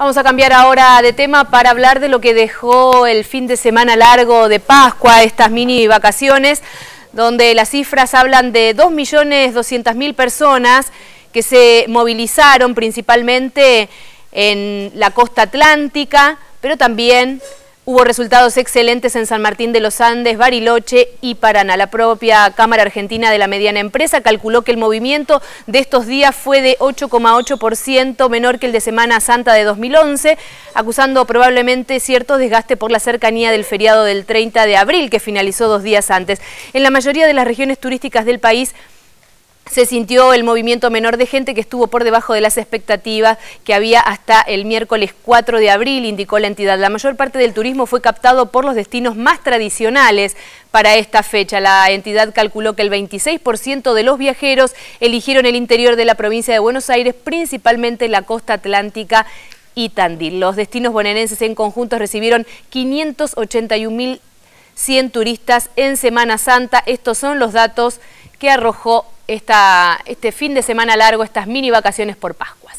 Vamos a cambiar ahora de tema para hablar de lo que dejó el fin de semana largo de Pascua, estas mini vacaciones, donde las cifras hablan de 2.200.000 personas que se movilizaron principalmente en la costa atlántica, pero también Hubo resultados excelentes en San Martín de los Andes, Bariloche y Paraná. La propia Cámara Argentina de la Mediana Empresa calculó que el movimiento de estos días fue de 8,8%, menor que el de Semana Santa de 2011, acusando probablemente cierto desgaste por la cercanía del feriado del 30 de abril, que finalizó dos días antes. En la mayoría de las regiones turísticas del país, se sintió el movimiento menor de gente que estuvo por debajo de las expectativas que había hasta el miércoles 4 de abril, indicó la entidad. La mayor parte del turismo fue captado por los destinos más tradicionales para esta fecha. La entidad calculó que el 26% de los viajeros eligieron el interior de la provincia de Buenos Aires, principalmente la costa atlántica y Tandil. Los destinos bonaerenses en conjunto recibieron 581.100 turistas en Semana Santa. Estos son los datos que arrojó este fin de semana largo, estas mini vacaciones por Pascua.